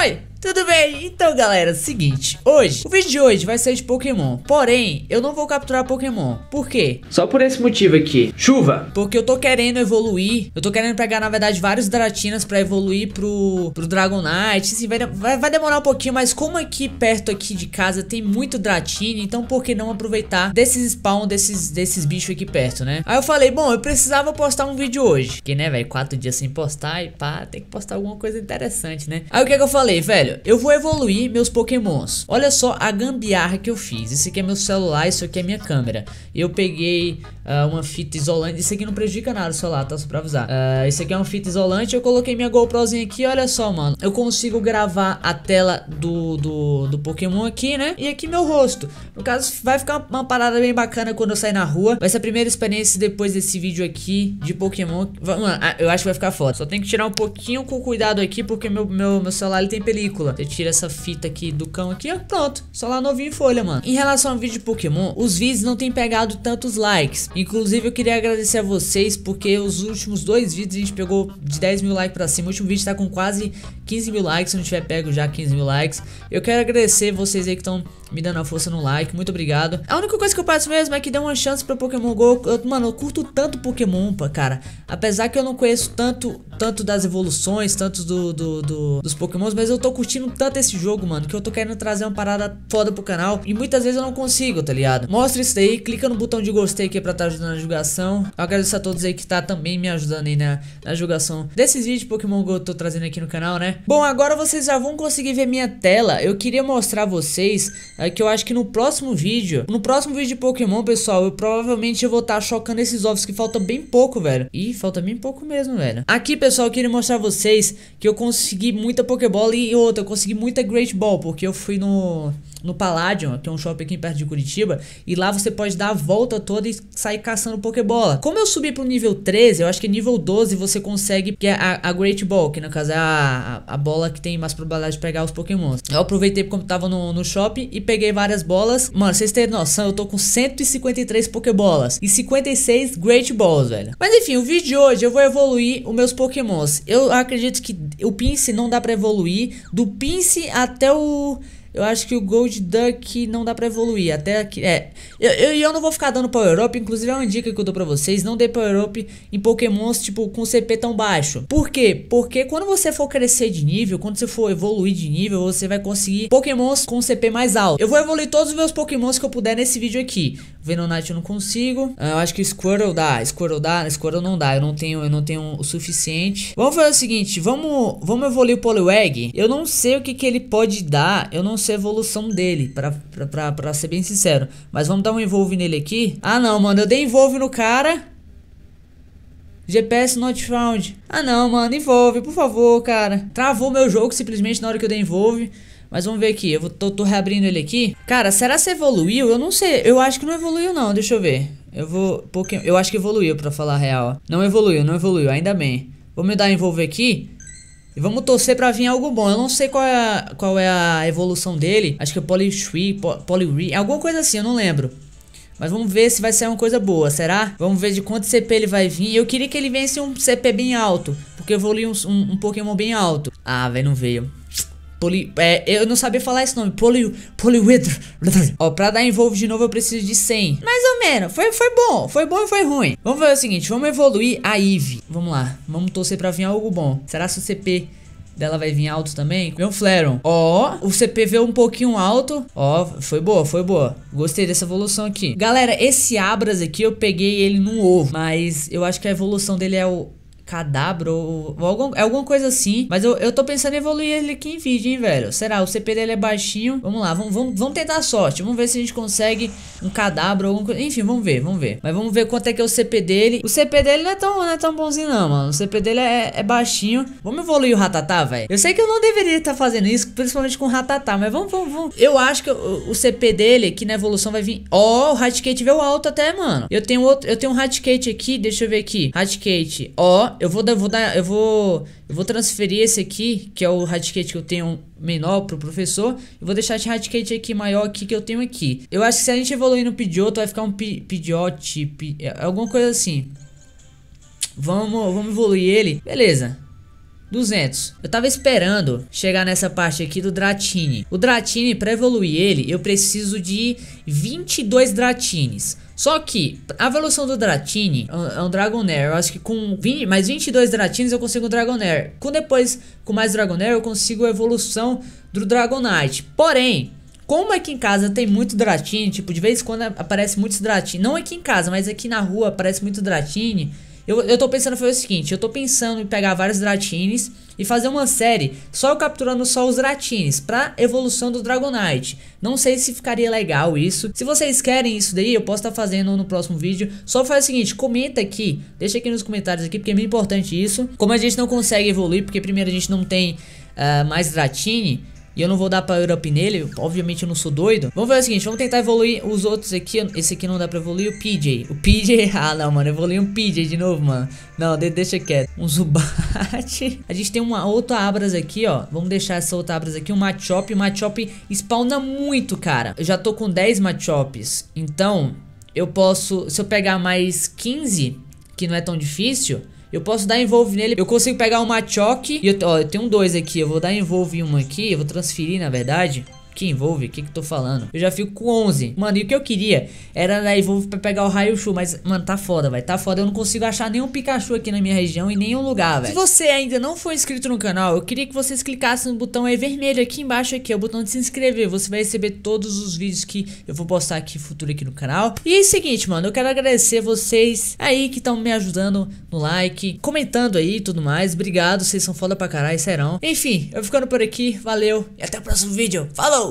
Oi! Tudo bem, então galera, seguinte, hoje, o vídeo de hoje vai ser de Pokémon, porém, eu não vou capturar Pokémon, por quê? Só por esse motivo aqui, chuva. Porque eu tô querendo evoluir, eu tô querendo pegar, na verdade, vários Dratinas pra evoluir pro, pro Dragonite, assim, vai, vai, vai, demorar um pouquinho, mas como aqui perto aqui de casa tem muito Dratini, então por que não aproveitar desses spawn, desses, desses bichos aqui perto, né? Aí eu falei, bom, eu precisava postar um vídeo hoje, que né, velho, quatro dias sem postar e pá, tem que postar alguma coisa interessante, né? Aí o que é que eu falei, velho? eu vou evoluir meus pokémons. Olha só a gambiarra que eu fiz. Esse aqui é meu celular, isso aqui é minha câmera. Eu peguei uh, uma fita isolante. Isso aqui não prejudica nada o celular, tá? Só pra avisar. Uh, ah, isso aqui é uma fita isolante. Eu coloquei minha GoProzinha aqui. Olha só, mano. Eu consigo gravar a tela do, do, do Pokémon aqui, né? E aqui meu rosto. No caso, vai ficar uma parada bem bacana quando eu sair na rua. Vai ser a primeira experiência depois desse vídeo aqui de Pokémon. Mano, ah, eu acho que vai ficar foda. Só tem que tirar um pouquinho com cuidado aqui, porque meu, meu, meu celular ele tem película película. Você tira essa fita aqui do cão aqui, ó. Pronto. Só lá novinho em folha, mano. Em relação ao vídeo de Pokémon, os vídeos não têm pegado tantos likes. Inclusive, eu queria agradecer a vocês, porque os últimos dois vídeos a gente pegou de 10 mil likes pra cima. O último vídeo tá com quase 15 mil likes. Se não tiver pego já 15 mil likes. Eu quero agradecer vocês aí que estão me dando a força no like. Muito obrigado. A única coisa que eu peço mesmo é que dê uma chance pra Pokémon GO. Eu, mano, eu curto tanto Pokémon, cara. Apesar que eu não conheço tanto, tanto das evoluções, tanto do, do, do dos Pokémons, mas eu tô curtindo curtindo tanto esse jogo, mano, que eu tô querendo trazer uma parada foda pro canal. E muitas vezes eu não consigo, tá ligado? Mostra isso daí, clica no botão de gostei aqui pra tá ajudando na divulgação. Eu agradeço a todos aí que tá também me ajudando aí na, né, na divulgação desses vídeos de Pokémon GO que eu tô trazendo aqui no canal, né? Bom, agora vocês já vão conseguir ver minha tela. Eu queria mostrar a vocês é, que eu acho que no próximo vídeo, no próximo vídeo de Pokémon, pessoal, eu provavelmente eu vou estar tá chocando esses ovos que falta bem pouco, velho. Ih, falta bem pouco mesmo, velho. Aqui, pessoal, eu queria mostrar a vocês que eu consegui muita Pokébola e outra eu consegui muita great ball, porque eu fui no no Palladium, que é um shopping aqui perto de Curitiba, e lá você pode dar a volta toda e sair caçando Pokébola. Como eu subi pro nível 13, eu acho que nível 12 você consegue, que é a, a Great Ball, que no caso é a, a, bola que tem mais probabilidade de pegar os Pokémons. Eu aproveitei como tava no, no shopping e peguei várias bolas. Mano, vocês têm noção, eu tô com 153 Pokébolas e 56 Great Balls, velho. Mas enfim, o vídeo de hoje eu vou evoluir os meus Pokémons. Eu acredito que o Pince não dá pra evoluir, do Pince até o eu acho que o Gold Duck não dá pra evoluir. Até aqui. É. Eu, eu, eu não vou ficar dando Power Up. Inclusive, é uma dica que eu dou pra vocês. Não dê Power Up em Pokémons, tipo, com CP tão baixo. Por quê? Porque quando você for crescer de nível, quando você for evoluir de nível, você vai conseguir Pokémons com CP mais alto. Eu vou evoluir todos os meus Pokémons que eu puder nesse vídeo aqui. Venonite eu não consigo. Ah, eu acho que Squirtle dá. Squirtle dá. Squirtle não dá. Eu não tenho, eu não tenho o suficiente. Vamos fazer o seguinte. Vamos, vamos evoluir o Poliwag. Eu não sei o que, que ele pode dar. Eu não ser a evolução dele, pra, pra, pra, pra ser bem sincero. Mas vamos dar um envolve nele aqui. Ah, não, mano, eu dei envolve no cara. GPS not found. Ah, não, mano, envolve, por favor, cara. Travou meu jogo simplesmente na hora que eu dei envolve. Mas vamos ver aqui, eu vou, tô, tô reabrindo ele aqui. Cara, será que evoluiu? Eu não sei, eu acho que não evoluiu não, deixa eu ver. Eu vou... Pokémon, eu acho que evoluiu, pra falar a real. Não evoluiu, não evoluiu, ainda bem. Vou me dar envolver aqui. E vamos torcer para vir algo bom. Eu não sei qual é a, qual é a evolução dele. Acho que é Polytree, Polyre, alguma coisa assim, eu não lembro. Mas vamos ver se vai sair uma coisa boa, será? Vamos ver de quanto CP ele vai vir. Eu queria que ele viesse um CP bem alto, porque eu evoluí um, um, um Pokémon bem alto. Ah, velho, não veio. Poli, é, eu não sabia falar esse nome. Poli, poliwedro. Ó, pra dar envolve de novo eu preciso de 100. Mais ou menos. Foi, foi bom. Foi bom e foi ruim. Vamos fazer o seguinte. Vamos evoluir a Eve. Vamos lá. Vamos torcer pra vir algo bom. Será que o CP dela vai vir alto também. Meu Flareon. Ó, oh, o CP veio um pouquinho alto. Ó, oh, foi boa, foi boa. Gostei dessa evolução aqui. Galera, esse Abras aqui eu peguei ele num ovo. Mas eu acho que a evolução dele é o cadabro ou, ou algum, é alguma coisa assim. Mas eu, eu tô pensando em evoluir ele aqui em vídeo, hein, velho. Será? O CP dele é baixinho. Vamos lá, vamos, vamos, vamos tentar a sorte. Vamos ver se a gente consegue um cadabro ou alguma coisa. Enfim, vamos ver, vamos ver. Mas vamos ver quanto é que é o CP dele. O CP dele não é tão, não é tão bonzinho, não, mano. O CP dele é, é baixinho. Vamos evoluir o Ratatá, velho. Eu sei que eu não deveria estar tá fazendo isso, principalmente com o Ratatá, mas vamos, vamos, vamos. Eu acho que o, o CP dele aqui na evolução vai vir. Ó, oh, o Hatcate veio alto até, mano. Eu tenho outro, eu tenho um Hatcate aqui, deixa eu ver aqui. Hatcate, ó, oh, eu vou dar, vou dar, eu vou, eu vou transferir esse aqui, que é o Radicate que eu tenho menor pro professor, e vou deixar esse Radicate aqui maior aqui que eu tenho aqui. Eu acho que se a gente evoluir no Pidgeotto vai ficar um Pidgeot, pi, é, alguma coisa assim. Vamos, vamos evoluir ele. Beleza. 200. Eu tava esperando chegar nessa parte aqui do Dratini. O Dratini, para evoluir ele, eu preciso de 22 Dratines. Só que a evolução do Dratini é um é Dragonair. Eu acho que com 20, mais 22 Dratines eu consigo um Dragonair. Com depois, com mais Dragonair, eu consigo a evolução do Dragonite. Porém, como aqui em casa tem muito Dratini, tipo, de vez em quando aparece muitos Dratini. Não aqui em casa, mas aqui na rua aparece muito Dratini. Eu, eu tô pensando foi o seguinte, eu tô pensando em pegar vários Dratines e fazer uma série só capturando só os Dratines pra evolução do Dragonite. Não sei se ficaria legal isso. Se vocês querem isso daí, eu posso estar tá fazendo no próximo vídeo. Só faz o seguinte, comenta aqui, deixa aqui nos comentários aqui, porque é muito importante isso. Como a gente não consegue evoluir, porque primeiro a gente não tem uh, mais Dratine... E eu não vou dar power up nele, obviamente eu não sou doido. Vamos fazer o seguinte, vamos tentar evoluir os outros aqui. Esse aqui não dá pra evoluir, o PJ. O PJ, ah não, mano, evoluir um PJ de novo, mano. Não, de, deixa quieto. Um Zubat. A gente tem uma outra abras aqui, ó. Vamos deixar essa outra abras aqui, um Machop. O Machop spawna muito, cara. Eu já tô com 10 Machops, então eu posso... Se eu pegar mais 15, que não é tão difícil... Eu posso dar envolve nele. Eu consigo pegar o machoc E eu, ó, eu tenho dois aqui. Eu vou dar envolve em uma aqui. Eu vou transferir, na verdade que envolve, o que que tô falando. Eu já fico com 11. Mano, e o que eu queria era da né, Evolve pra pegar o Raichu, mas, mano, tá foda, vai, tá foda. Eu não consigo achar nenhum Pikachu aqui na minha região em nenhum lugar, velho. Se você ainda não for inscrito no canal, eu queria que vocês clicassem no botão aí vermelho aqui embaixo, aqui, é o botão de se inscrever. Você vai receber todos os vídeos que eu vou postar aqui futuro aqui no canal. E é o seguinte, mano, eu quero agradecer vocês aí que estão me ajudando no like, comentando aí e tudo mais. Obrigado, vocês são foda pra caralho, serão. Enfim, eu ficando por aqui, valeu e até o próximo vídeo. Falou!